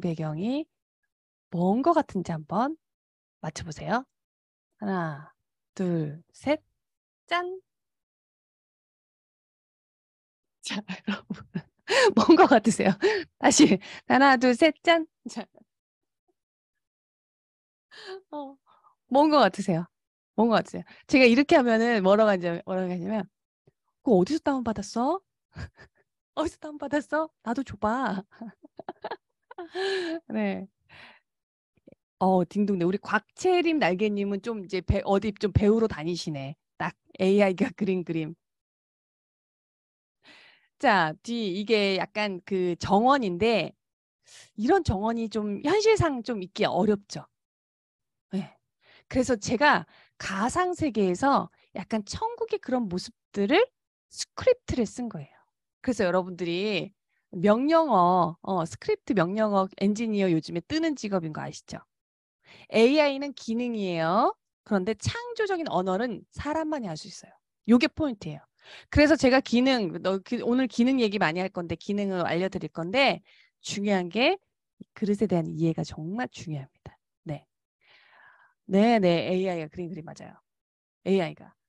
배경이 뭔 것 같은지 한번 맞춰보세요. 하나, 둘, 셋, 짠! 자, 여러분. 뭔 것 같으세요? 다시. 하나, 둘, 셋, 짠! 자. 어, 뭔 것 같으세요? 뭔 것 같으세요? 제가 이렇게 하면은 뭐라고 하냐면, 뭐라고 하냐면, 그거 어디서 다운받았어? 어디서 다운받았어? 나도 줘봐. 네. 어, 딩동네. 우리 곽채림 날개님은 좀 이제 배, 어디 좀 배우러 다니시네. 딱 AI가 그린 그림. 자, 뒤 이게 약간 그 정원인데 이런 정원이 좀 현실상 좀 있기 어렵죠. 네. 그래서 제가 가상 세계에서 약간 천국의 그런 모습들을 스크립트를 쓴 거예요. 그래서 여러분들이 명령어, 어, 스크립트 명령어 엔지니어 요즘에 뜨는 직업인 거 아시죠? AI는 기능이에요. 그런데 창조적인 언어는 사람만이 할 수 있어요. 요게 포인트예요. 그래서 제가 기능, 너, 오늘 기능 얘기 많이 할 건데 기능을 알려드릴 건데 중요한 게 그릇에 대한 이해가 정말 중요합니다. 네. 네네, AI가 그림 그림 맞아요. AI가.